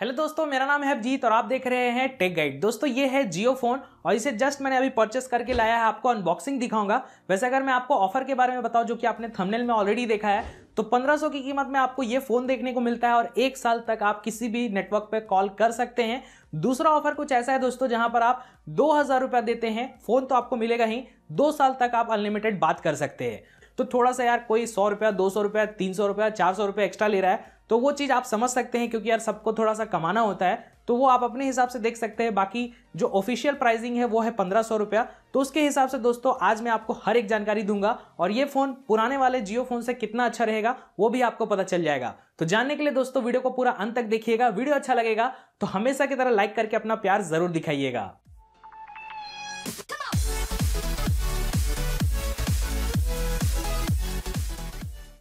hello दोस्तों मेरा नाम है अभिजीत और आप देख रहे हैं टेक गाइड दोस्तों ये है जियो फोन और इसे जस्ट मैंने अभी परचेस करके लाया है आपको अनबॉक्सिंग दिखाऊंगा वैसे अगर मैं आपको ऑफर के बारे में बताऊं जो कि आपने थंबनेल में ऑलरेडी देखा है तो 1500 की कीमत में आपको ये फ़ोन देखने को मिलता है और एक साल तक आप किसी भी नेटवर्क पर कॉल कर सकते हैं दूसरा ऑफर कुछ ऐसा है दोस्तों जहां पर आप दो हज़ार देते हैं फ़ोन तो आपको मिलेगा ही दो साल तक आप अनलिमिटेड बात कर सकते हैं तो थोड़ा सा यार कोई सौ रुपया दो सौ रुपया तीन सौ रुपया चार सौ रुपया एक्स्ट्रा ले रहा है तो वो चीज़ आप समझ सकते हैं क्योंकि यार सबको थोड़ा सा कमाना होता है तो वो आप अपने हिसाब से देख सकते हैं बाकी जो ऑफिशियल प्राइसिंग है वो है पंद्रह सौ रुपया तो उसके हिसाब से दोस्तों आज मैं आपको हर एक जानकारी दूंगा और ये फ़ोन पुराने वाले जियो फ़ोन से कितना अच्छा रहेगा वो भी आपको पता चल जाएगा तो जानने के लिए दोस्तों वीडियो को पूरा अंत तक देखिएगा वीडियो अच्छा लगेगा तो हमेशा की तरह लाइक करके अपना प्यार ज़रूर दिखाइएगा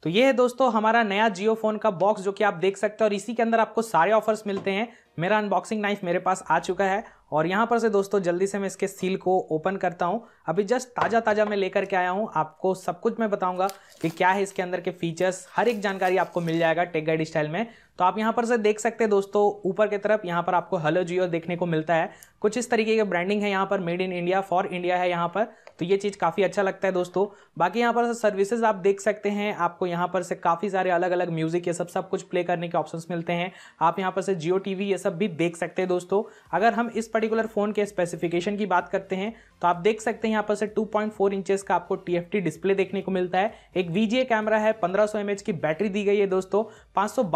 तो ये है दोस्तों हमारा नया जियो फोन का बॉक्स जो कि आप देख सकते हैं और इसी के अंदर आपको सारे ऑफर्स मिलते हैं मेरा अनबॉक्सिंग नाइफ मेरे पास आ चुका है और यहाँ पर से दोस्तों जल्दी से मैं इसके सील को ओपन करता हूँ अभी जस्ट ताज़ा ताज़ा मैं लेकर के आया हूँ आपको सब कुछ मैं बताऊँगा कि क्या है इसके अंदर के फीचर्स हर एक जानकारी आपको मिल जाएगा टेक गाइड स्टाइल में तो आप यहाँ पर से देख सकते हैं दोस्तों ऊपर की तरफ यहाँ पर आपको हेलो जियो देखने को मिलता है कुछ इस तरीके का ब्रांडिंग है यहाँ पर made in India for India है यहाँ पर तो ये चीज़ काफ़ी अच्छा लगता है दोस्तों बाकी यहाँ पर सर्विसेज आप देख सकते हैं आपको यहाँ पर से काफ़ी सारे अलग अलग म्यूज़िक ये सब सब कुछ प्ले करने के ऑप्शन मिलते हैं आप यहाँ पर से जियो टीवी ये सब भी देख सकते हैं दोस्तों अगर हम इस पर्टिकुलर फ़ोन के स्पेसिफिकेशन की बात करते हैं तो आप देख सकते हैं यहाँ पर से 2.4 पॉइंट का आपको टी डिस्प्ले देखने को मिलता है एक वी कैमरा है पंद्रह सौ की बैटरी दी गई है दोस्तों पाँच सौ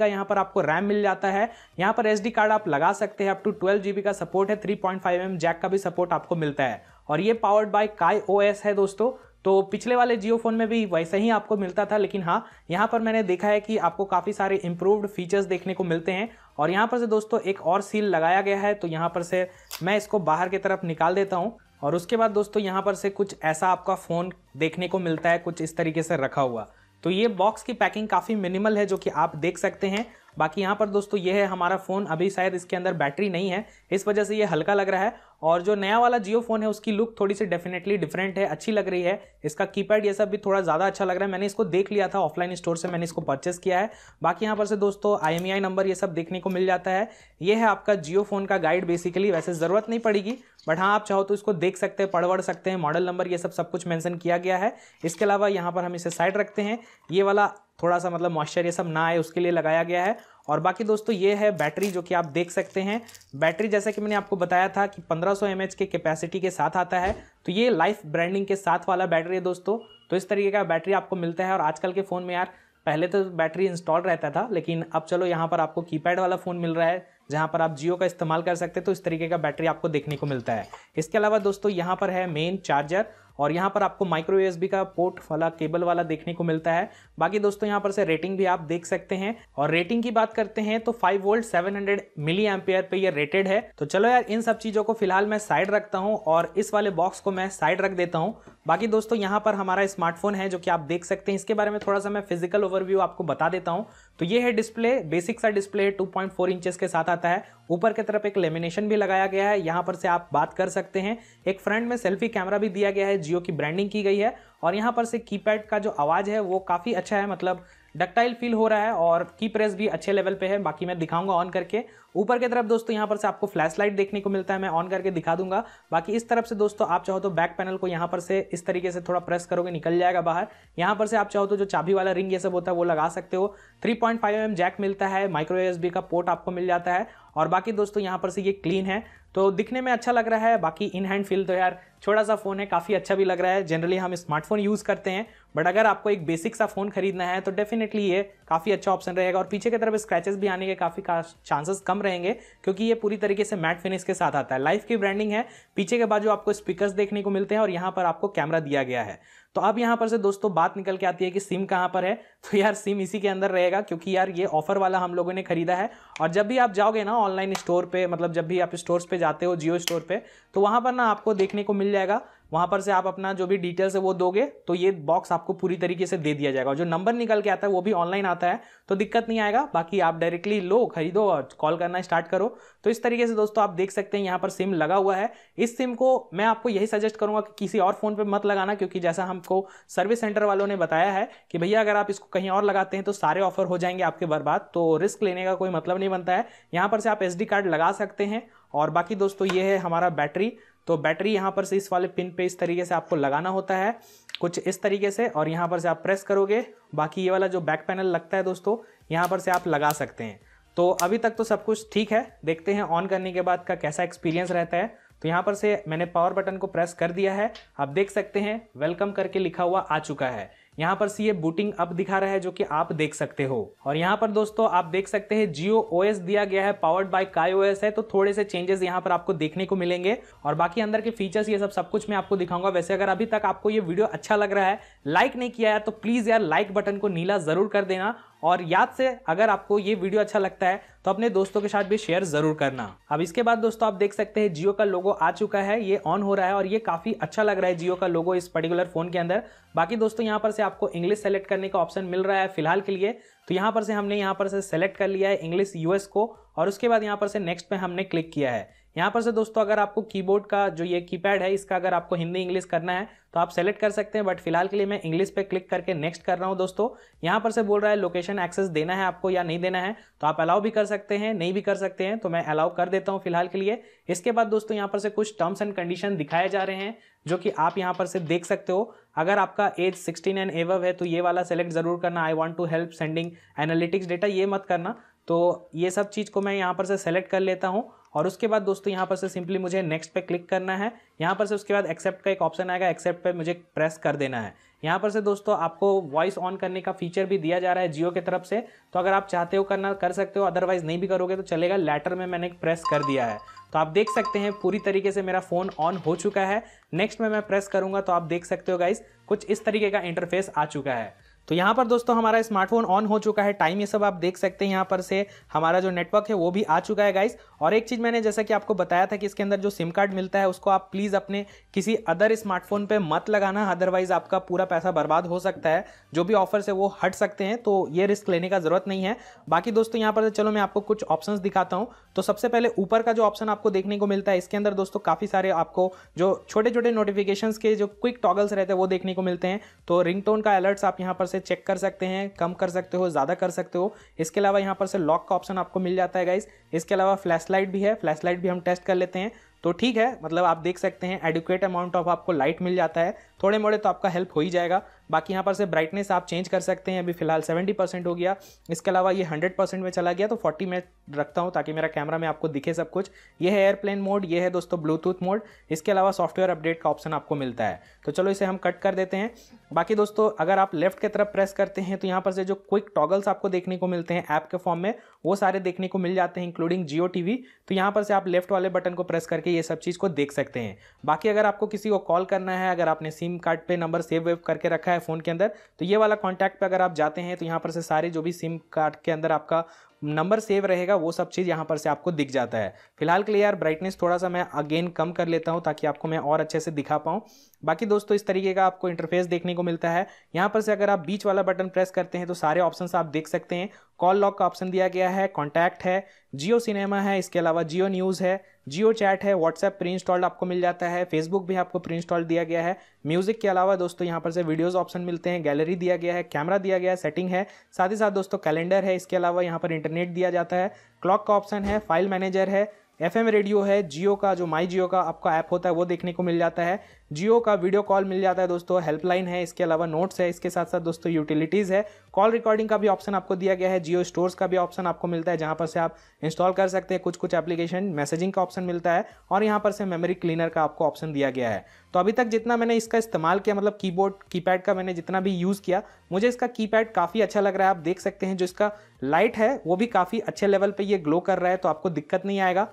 का यहाँ पर आपको रैम मिल जाता है यहाँ पर एस कार्ड आप लगा सकते हैं अप टू ट्वेल्व का सपोर्ट सपोर्ट है 3.5 पॉइंट mm जैक का भी सपोर्ट आपको मिलता है और ये पावर्ड बाय काई ओ है दोस्तों तो पिछले वाले जियो फोन में भी वैसे ही आपको मिलता था लेकिन हाँ यहाँ पर मैंने देखा है कि आपको काफ़ी सारे इम्प्रूवड फीचर्स देखने को मिलते हैं और यहाँ पर से दोस्तों एक और सील लगाया गया है तो यहाँ पर से मैं इसको बाहर की तरफ निकाल देता हूँ और उसके बाद दोस्तों यहाँ पर से कुछ ऐसा आपका फ़ोन देखने को मिलता है कुछ इस तरीके से रखा हुआ तो ये बॉक्स की पैकिंग काफ़ी मिनिमल है जो कि आप देख सकते हैं बाकी यहाँ पर दोस्तों ये है हमारा फ़ोन अभी शायद इसके अंदर बैटरी नहीं है इस वजह से ये हल्का लग रहा है और जो नया वाला जियो फ़ोन है उसकी लुक थोड़ी सी डेफिनेटली डिफरेंट है अच्छी लग रही है इसका कीपैड ये सब भी थोड़ा ज़्यादा अच्छा लग रहा है मैंने इसको देख लिया था ऑफलाइन स्टोर से मैंने इसको परचेस किया है बाकी यहाँ पर से दोस्तों आई नंबर ये सब देखने को मिल जाता है ये है आपका जियो फ़ोन का गाइड बेसिकली वैसे ज़रूरत नहीं पड़ेगी बट हाँ आप चाहो तो इसको देख सकते हैं पढ़ सकते हैं मॉडल नंबर ये सब सब कुछ मैंसन किया गया है इसके अलावा यहाँ पर हम इसे साइड रखते हैं ये वाला थोड़ा सा मतलब मॉइस्चर ये सब ना आए उसके लिए लगाया गया है और बाकी दोस्तों ये है बैटरी जो कि आप देख सकते हैं बैटरी जैसा कि मैंने आपको बताया था कि 1500 सौ के कैपेसिटी के साथ आता है तो ये लाइफ ब्रांडिंग के साथ वाला बैटरी है दोस्तों तो इस तरीके का बैटरी आपको मिलता है और आजकल के फ़ोन में यार पहले तो बैटरी इंस्टॉल रहता था लेकिन अब चलो यहाँ पर आपको कीपैड वाला फ़ोन मिल रहा है जहाँ पर आप जियो का इस्तेमाल कर सकते हैं तो इस तरीके का बैटरी आपको देखने को मिलता है इसके अलावा दोस्तों यहाँ पर है मेन चार्जर और यहाँ पर आपको माइक्रो यूएसबी का पोर्ट वाला केबल वाला देखने को मिलता है बाकी दोस्तों यहाँ पर से रेटिंग भी आप देख सकते हैं और रेटिंग की बात करते हैं तो 5 वोल्ट 700 मिली एम्पेयर पे रेटेड है तो चलो यार इन सब चीज़ों को फिलहाल मैं साइड रखता हूँ और इस वाले बॉक्स को मैं साइड रख देता हूँ बाकी दोस्तों यहाँ पर हमारा स्मार्टफोन है जो कि आप देख सकते हैं इसके बारे में थोड़ा सा मैं फिजिकल ओवरव्यू आपको बता देता हूँ तो ये है डिस्प्ले बेसिक सा डिस्प्ले 2.4 पॉइंट इंचेस के साथ आता है ऊपर की तरफ एक लेमिनेशन भी लगाया गया है यहाँ पर से आप बात कर सकते हैं एक फ्रंट में सेल्फी कैमरा भी दिया गया है जियो की ब्रांडिंग की गई है और यहाँ पर से कीपैड का जो आवाज़ है वो काफ़ी अच्छा है मतलब डक्टाइल फील हो रहा है और की प्रेस भी अच्छे लेवल पे है बाकी मैं दिखाऊंगा ऑन करके ऊपर की तरफ दोस्तों यहाँ पर से आपको फ्लैश लाइट देखने को मिलता है मैं ऑन करके दिखा दूंगा बाकी इस तरफ से दोस्तों आप चाहो तो बैक पैनल को यहाँ पर से इस तरीके से थोड़ा प्रेस करोगे निकल जाएगा बाहर यहाँ पर से आप चाहो तो जो चाबी वाला रिंग ये सब होता है वो लगा सकते हो three point five M jack मिलता है माइक्रो एस का पोर्ट आपको मिल जाता है और बाकी दोस्तों यहाँ पर से ये क्लीन है तो दिखने में अच्छा लग रहा है बाकी इन हैंड फील तो यार छोटा सा फ़ोन है काफ़ी अच्छा भी लग रहा है जनरली हम स्मार्टफोन यूज़ करते हैं बट अगर आपको एक बेसिक सा फ़ोन खरीदना है तो डेफिनेटली ये काफ़ी अच्छा ऑप्शन रहेगा और पीछे की तरफ स्क्रैचेस भी आने के काफ़ी चांसेस कम रहेंगे क्योंकि ये पूरी तरीके से मैट फिनिश के साथ आता है लाइफ की ब्रांडिंग है पीछे के बाद जो आपको स्पीकर्स देखने को मिलते हैं और यहाँ पर आपको कैमरा दिया गया है तो अब यहाँ पर से दोस्तों बात निकल के आती है कि सिम कहाँ पर है तो यार सिम इसी के अंदर रहेगा क्योंकि यार ये ऑफर वाला हम लोगों ने खरीदा है और जब भी आप जाओगे ना ऑनलाइन स्टोर पे मतलब जब भी आप स्टोर्स पे जाते हो जियो स्टोर पे तो वहाँ पर ना आपको देखने को मिल जाएगा वहाँ पर से आप अपना जो भी डिटेल्स है वो दोगे तो ये बॉक्स आपको पूरी तरीके से दे दिया जाएगा जो नंबर निकल के आता है वो भी ऑनलाइन आता है तो दिक्कत नहीं आएगा बाकी आप डायरेक्टली लो खरीदो और कॉल करना स्टार्ट करो तो इस तरीके से दोस्तों आप देख सकते हैं यहाँ पर सिम लगा हुआ है इस सिम को मैं आपको यही सजेस्ट करूँगा कि किसी और फ़ोन पर मत लगाना क्योंकि जैसा हमको सर्विस सेंटर वालों ने बताया है कि भैया अगर आप इसको कहीं और लगाते हैं तो सारे ऑफर हो जाएंगे आपके बर्बाद तो रिस्क लेने का कोई मतलब नहीं बनता है यहाँ पर से आप एस कार्ड लगा सकते हैं और बाकी दोस्तों ये है हमारा बैटरी तो बैटरी यहाँ पर से इस वाले पिन पे इस तरीके से आपको लगाना होता है कुछ इस तरीके से और यहाँ पर से आप प्रेस करोगे बाकी ये वाला जो बैक पैनल लगता है दोस्तों यहाँ पर से आप लगा सकते हैं तो अभी तक तो सब कुछ ठीक है देखते हैं ऑन करने के बाद का कैसा एक्सपीरियंस रहता है तो यहाँ पर से मैंने पावर बटन को प्रेस कर दिया है आप देख सकते हैं वेलकम करके लिखा हुआ आ चुका है यहाँ पर सी बूटिंग अप दिखा रहा है जो कि आप देख सकते हो और यहाँ पर दोस्तों आप देख सकते हैं जियो ओएस दिया गया है पावर्ड बाय काई ओएस है तो थोड़े से चेंजेस यहाँ पर आपको देखने को मिलेंगे और बाकी अंदर के फीचर्स ये सब सब कुछ मैं आपको दिखाऊंगा वैसे अगर अभी तक आपको ये वीडियो अच्छा लग रहा है लाइक नहीं किया है तो प्लीज़ यार लाइक बटन को नीला ज़रूर कर देना और याद से अगर आपको ये वीडियो अच्छा लगता है तो अपने दोस्तों के साथ भी शेयर ज़रूर करना अब इसके बाद दोस्तों आप देख सकते हैं जियो का लोगो आ चुका है ये ऑन हो रहा है और ये काफ़ी अच्छा लग रहा है जियो का लोगो इस पर्टिकुलर फ़ोन के अंदर बाकी दोस्तों यहाँ पर से आपको इंग्लिश सेलेक्ट करने का ऑप्शन मिल रहा है फिलहाल के लिए तो यहाँ पर से हमने यहाँ पर सेलेक्ट कर लिया है इंग्लिश यूएस को और उसके बाद यहाँ पर से नेक्स्ट पे हमने क्लिक किया है यहाँ पर से दोस्तों अगर आपको कीबोर्ड का जो ये कीपैड है इसका अगर आपको हिंदी इंग्लिश करना है तो आप सेलेक्ट कर सकते हैं बट फिलहाल के लिए मैं इंग्लिश पे क्लिक करके नेक्स्ट कर रहा हूँ दोस्तों यहाँ पर से बोल रहा है लोकेशन एक्सेस देना है आपको या नहीं देना है तो आप अलाउ भी कर सकते हैं नहीं भी कर सकते हैं तो मैं अलाउ कर देता हूँ फिलहाल के लिए इसके बाद दोस्तों यहाँ पर से कुछ टर्म्स एंड कंडीशन दिखाए जा रहे हैं जो कि आप यहाँ पर से देख सकते हो अगर आपका एज सिक्सटीन एंड एवव है तो ये वाला सेलेक्ट जरूर करना I want to help sending analytics data ये मत करना तो ये सब चीज़ को मैं यहाँ पर से सेलेक्ट कर लेता हूँ और उसके बाद दोस्तों यहाँ पर से सिंपली मुझे नेक्स्ट पे क्लिक करना है यहाँ पर से उसके बाद एक्सेप्ट का एक ऑप्शन आएगा एक्सेप्ट पे मुझे प्रेस कर देना है यहाँ पर से दोस्तों आपको वॉइस ऑन करने का फीचर भी दिया जा रहा है जियो की तरफ से तो अगर आप चाहते हो करना कर सकते हो अदरवाइज नहीं भी करोगे तो चलेगा लेटर में मैंने प्रेस कर दिया है तो आप देख सकते हैं पूरी तरीके से मेरा फ़ोन ऑन हो चुका है नेक्स्ट में मैं प्रेस करूँगा तो आप देख सकते हो गाइस कुछ इस तरीके का इंटरफेस आ चुका है तो यहाँ पर दोस्तों हमारा स्मार्टफोन ऑन हो चुका है टाइम ये सब आप देख सकते हैं यहाँ पर से हमारा जो नेटवर्क है वो भी आ चुका है गाइस और एक चीज़ मैंने जैसा कि आपको बताया था कि इसके अंदर जो सिम कार्ड मिलता है उसको आप प्लीज़ अपने किसी अदर स्मार्टफोन पर मत लगाना अदरवाइज़ आपका पूरा पैसा बर्बाद हो सकता है जो भी ऑफर्स है वो हट सकते हैं तो ये रिस्क लेने का ज़रूरत नहीं है बाकी दोस्तों यहाँ पर चलो मैं आपको कुछ ऑप्शन दिखाता हूँ तो सबसे पहले ऊपर का जो ऑप्शन आपको देखने को मिलता है इसके अंदर दोस्तों काफ़ी सारे आपको जो छोटे छोटे नोटिफिकेशन के जो क्विक टॉगल्स रहते हैं वो देखने को मिलते हैं तो रिंगटोन का अलर्ट्स आप यहाँ पर से चेक कर सकते हैं कम कर सकते हो ज़्यादा कर सकते हो इसके अलावा यहाँ पर से लॉक का ऑप्शन आपको मिल जाता है गाइज इसके अलावा फ्लैश लाइट भी है फ्लैश लाइट भी हम टेस्ट कर लेते हैं तो ठीक है मतलब आप देख सकते हैं एडुकेट अमाउंट ऑफ आपको लाइट मिल जाता है थोड़े मोड़े तो आपका हेल्प हो ही जाएगा बाकी यहाँ पर से ब्राइटनेस आप चेंज कर सकते हैं अभी फिलहाल 70 परसेंट हो गया इसके अलावा ये 100 परसेंट में चला गया तो 40 में रखता हूँ ताकि मेरा कैमरा में आपको दिखे सब कुछ ये है एयरप्लेन मोड ये है दोस्तों ब्लूटूथ मोड इसके अलावा सॉफ्टवेयर अपडेट का ऑप्शन आपको मिलता है तो चलो इसे हम कट कर देते हैं बाकी दोस्तों अगर आप लेफ्ट की तरफ प्रेस करते हैं तो यहाँ पर से जो क्विक टॉगल्स आपको देखने को मिलते हैं ऐप के फॉर्म में वो सारे देखने को मिल जाते हैं इंक्लूडिंग जियो टीवी तो यहाँ पर से आप लेफ्ट वाले बटन को प्रेस करके ये सब चीज़ को देख सकते हैं बाकी अगर आपको किसी को कॉल करना है अगर आपने सिम कार्ड पर नंबर सेव वेव करके रखा है फ़ोन के अंदर तो ये वाला कॉन्टैक्ट पर अगर आप जाते हैं तो यहाँ पर से सारे जो भी सिम कार्ड के अंदर आपका नंबर सेव रहेगा वो सब चीज़ यहाँ पर से आपको दिख जाता है फिलहाल के लिए यार ब्राइटनेस थोड़ा सा मैं अगेन कम कर लेता हूँ ताकि आपको मैं और अच्छे से दिखा पाऊँ बाकी दोस्तों इस तरीके का आपको इंटरफेस देखने को मिलता है यहाँ पर से अगर आप बीच वाला बटन प्रेस करते हैं तो सारे ऑप्शन आप देख सकते हैं कॉल लॉक का ऑप्शन दिया गया है कॉन्टैक्ट है जियो सिनेमा है इसके अलावा जियो न्यूज़ है जियो चैट है व्हाट्सएप प्री इंस्टॉल्ड आपको मिल जाता है फेसबुक भी आपको प्री इंस्टॉल दिया गया है म्यूजिक के अलावा दोस्तों यहाँ पर से वीडियोज ऑप्शन मिलते हैं गैलरी दिया गया है कैमरा दिया गया है सेटिंग है साथ ही साथ दोस्तों कैलेंडर है इसके अलावा यहाँ पर इंटरनेट दिया जाता है क्लॉक का ऑप्शन है फाइल मैनेजर है एफ रेडियो है जियो का जो माई जियो का आपका ऐप होता है वो देखने को मिल जाता है जियो का वीडियो कॉल मिल जाता है दोस्तों हेल्पलाइन है इसके अलावा नोट्स है इसके साथ साथ दोस्तों यूटिलिटीज़ है कॉल रिकॉर्डिंग का भी ऑप्शन आपको दिया गया है जियो स्टोर्स का भी ऑप्शन आपको मिलता है जहाँ पर से आप इंस्टॉल कर सकते हैं कुछ कुछ एप्लीकेशन मैसेजिंग का ऑप्शन मिलता है और यहाँ पर से मेमोरी क्लीनर का आपको ऑप्शन दिया गया है तो अभी तक जितना मैंने इसका इस्तेमाल किया मतलब कीबोर्ड कीपैड का मैंने जितना भी यूज़ किया मुझे इसका कीपैड काफ़ी अच्छा लग रहा है आप देख सकते हैं जो इसका लाइट है वो भी काफ़ी अच्छे लेवल पर ये ग्लो कर रहा है तो आपको दिक्कत नहीं आएगा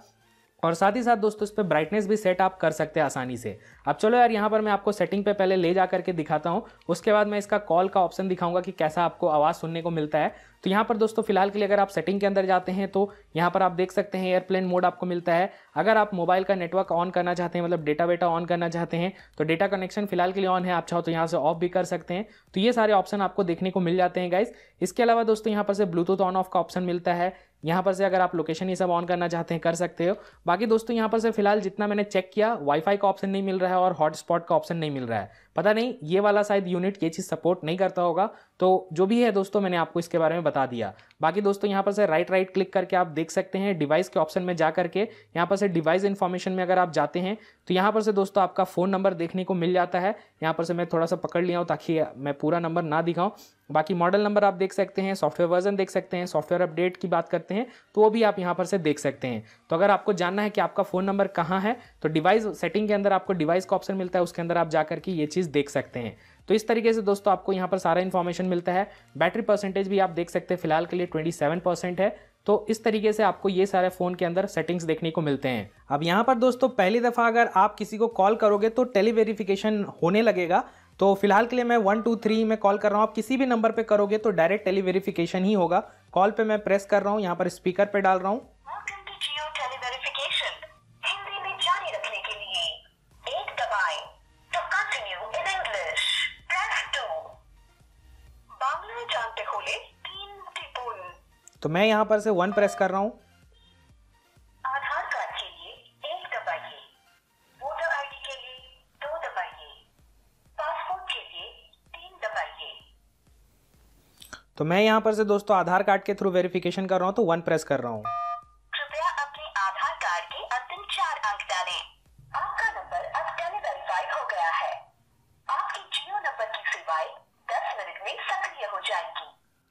और साथ ही साथ दोस्तों इस पर ब्राइटनेस भी सेट आप कर सकते हैं आसानी से अब चलो यार यहाँ पर मैं आपको सेटिंग पे पहले ले जा करके दिखाता हूँ उसके बाद मैं इसका कॉल का ऑप्शन दिखाऊंगा कि कैसा आपको आवाज़ सुनने को मिलता है तो यहाँ पर दोस्तों फिलहाल के लिए अगर आप सेटिंग के अंदर जाते हैं तो यहाँ पर आप देख सकते हैं एयरप्लेन मोड आपको मिलता है अगर आप मोबाइल का नेटवर्क ऑन करना चाहते हैं मतलब डेटा वेटा ऑन करना चाहते हैं तो डेटा कनेक्शन फिलहाल के लिए ऑन है आप चाहो तो यहाँ से ऑफ भी कर सकते हैं तो ये सारे ऑप्शन आपको देखने को मिल जाते हैं गाइज इसके अलावा दोस्तों यहाँ पर से ब्लूटूथ ऑन ऑफ का ऑप्शन मिलता है यहाँ पर से अगर आप लोकेशन ये सब ऑन करना चाहते हैं कर सकते हो बाकी दोस्तों यहाँ पर से फिलहाल जितना मैंने चेक किया वाईफाई का ऑप्शन नहीं मिल रहा है और हॉटस्पॉट का ऑप्शन नहीं मिल रहा है पता नहीं ये वाला शायद यूनिट ये चीज़ सपोर्ट नहीं करता होगा तो जो भी है दोस्तों मैंने आपको इसके बारे में बता दिया बाकी दोस्तों यहाँ पर से राइट राइट क्लिक करके आप देख सकते हैं डिवाइस के ऑप्शन में जा करके यहाँ पर से डिवाइस इन्फॉर्मेशन में अगर आप जाते हैं तो यहाँ पर से दोस्तों आपका फ़ोन नंबर देखने को मिल जाता है यहाँ पर से मैं थोड़ा सा पकड़ लिया हूँ ताकि मैं पूरा नंबर ना दिखाऊँ बाकी मॉडल नंबर आप देख सकते हैं सॉफ्टवेयर वर्जन देख सकते हैं सॉफ्टवेयर अपडेट की बात करते हैं तो वो भी आप यहाँ पर से देख सकते हैं तो अगर आपको जानना है कि आपका फ़ोन नंबर कहाँ है तो डिवाइस सेटिंग के अंदर आपको डिवाइस का ऑप्शन मिलता है उसके अंदर आप जा करके ये चीज़ चीज़ देख सकते हैं तो इस तरीके से दोस्तों आपको यहाँ पर सारा इन्फॉर्मेशन मिलता है बैटरी परसेंटेज भी आप देख सकते हैं फिलहाल के लिए 27 है तो इस तरीके से आपको ये सारे फ़ोन के अंदर सेटिंग्स देखने को मिलते हैं अब यहाँ पर दोस्तों पहली दफ़ा अगर आप किसी को कॉल करोगे तो टेली वेरिफिकेशन होने लगेगा तो फिलहाल के लिए मैं वन टू थ्री में कॉल कर रहा हूँ आप किसी भी नंबर पे करोगे तो डायरेक्ट टेली वेरिफिकेशन ही होगा कॉल पे मैं प्रेस कर रहा हूँ यहाँ पर स्पीकर पर डाल रहा हूँ तो मैं यहाँ पर से वन प्रेस कर रहा हूँ तो मैं यहाँ पर से दोस्तों आधार कार्ड के थ्रू वेरिफिकेशन कर रहा हूँ तो वन प्रेस कर रहा हूँ कृपया अपने आधार कार्ड के अंतिम चार अंक डालें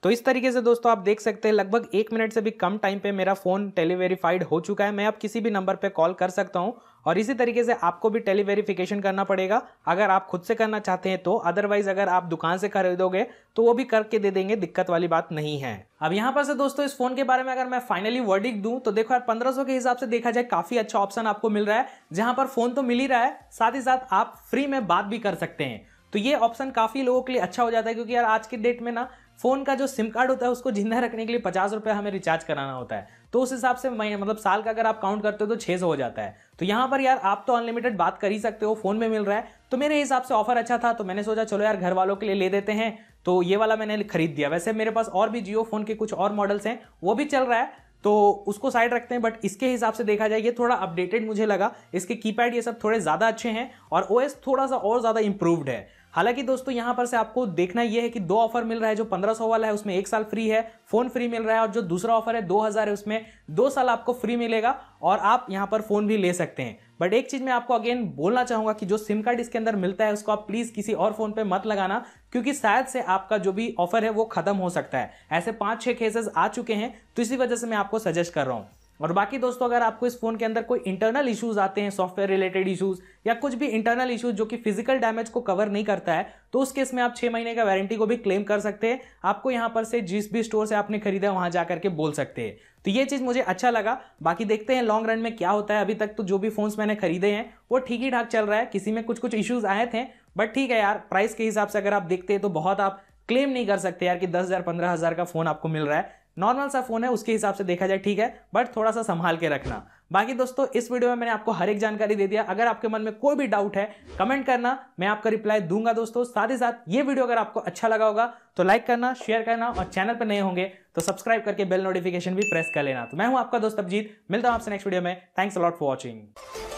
तो इस तरीके से दोस्तों आप देख सकते हैं लगभग एक मिनट से भी कम टाइम पे मेरा फ़ोन टेलीवेरीफाइड हो चुका है मैं अब किसी भी नंबर पे कॉल कर सकता हूँ और इसी तरीके से आपको भी टेलीवेरिफिकेशन करना पड़ेगा अगर आप खुद से करना चाहते हैं तो अदरवाइज अगर आप दुकान से खरीदोगे तो वो भी करके दे देंगे दिक्कत वाली बात नहीं है अब यहाँ पर से दोस्तों इस फोन के बारे में अगर मैं फाइनली वर्डिक दूं तो देखो यार 1500 के हिसाब से देखा जाए काफी अच्छा ऑप्शन आपको मिल रहा है जहां पर फोन तो मिल ही रहा है साथ ही साथ आप फ्री में बात भी कर सकते हैं तो ये ऑप्शन काफी लोगों के लिए अच्छा हो जाता है क्योंकि यार आज के डेट में ना फ़ोन का जो सिम कार्ड होता है उसको जिंदा रखने के लिए पचास रुपये हमें रिचार्ज कराना होता है तो उस हिसाब से मैं मतलब साल का अगर आप काउंट करते हो तो छः सौ हो जाता है तो यहाँ पर यार आप तो अनलिमिटेड बात कर ही सकते हो फ़ोन में मिल रहा है तो मेरे हिसाब से ऑफर अच्छा था तो मैंने सोचा चलो यार घर वालों के लिए ले देते हैं तो ये वाला मैंने खरीद दिया वैसे मेरे पास और भी जियो फ़ोन के कुछ और मॉडल्स हैं वो भी चल रहा है तो उसको साइड रखते हैं बट इसके हिसाब से देखा जाए ये थोड़ा अपडेटेड मुझे लगा इसके कीपैड ये सब थोड़े ज़्यादा अच्छे हैं और ओएस थोड़ा सा और ज़्यादा इंप्रूव्ड है हालांकि दोस्तों यहाँ पर से आपको देखना यह है कि दो ऑफर मिल रहा है जो 1500 वाला है उसमें एक साल फ्री है फोन फ्री मिल रहा है और जो दूसरा ऑफर है 2000 है उसमें दो साल आपको फ्री मिलेगा और आप यहाँ पर फोन भी ले सकते हैं बट एक चीज मैं आपको अगेन बोलना चाहूंगा कि जो सिम कार्ड इसके अंदर मिलता है उसको आप प्लीज किसी और फोन पे मत लगाना क्योंकि शायद से आपका जो भी ऑफर है वो खत्म हो सकता है ऐसे पांच छह केसेस आ चुके हैं तो इसी वजह से मैं आपको सजेस्ट कर रहा हूँ और बाकी दोस्तों अगर आपको इस फोन के अंदर कोई इंटरनल इश्यूज आते हैं सॉफ्टवेयर रिलेटेड इश्यूज या कुछ भी इंटरनल इश्यूज जो कि फिजिकल डैमेज को कवर नहीं करता है तो उस केस में आप छह महीने का वारंटी को भी क्लेम कर सकते हैं आपको यहाँ पर से जिस भी स्टोर से आपने खरीदा है वहां जा करके बोल सकते हैं तो ये चीज़ मुझे अच्छा लगा बाकी देखते हैं लॉन्ग रन में क्या होता है अभी तक तो जो भी फोन मैंने खरीदे हैं वो ठीक ही ठाक चल रहा है किसी में कुछ कुछ इश्यूज़ आए थे बट ठीक है यार प्राइस के हिसाब से अगर आप देखते हैं तो बहुत आप क्लेम नहीं कर सकते यार कि दस हज़ार पंद्रह हज़ार का फ़ोन आपको मिल रहा है नॉर्मल सा फ़ोन है उसके हिसाब से देखा जाए ठीक है बट थोड़ा सा संभाल के रखना बाकी दोस्तों इस वीडियो में मैंने आपको हर एक जानकारी दे दिया अगर आपके मन में कोई भी डाउट है कमेंट करना मैं आपका रिप्लाई दूंगा दोस्तों साथ ही साथ ये वीडियो अगर आपको अच्छा लगा होगा तो लाइक करना शेयर करना और चैनल पर नए होंगे तो सब्सक्राइब करके बेल नोटिफिकेशन भी प्रेस कर लेना तो मैं हूं आपका दोस्त अभिजीत मिलता हूं आपसे नेक्स्ट वीडियो में थैंक्स अलॉट फॉर वॉचिंग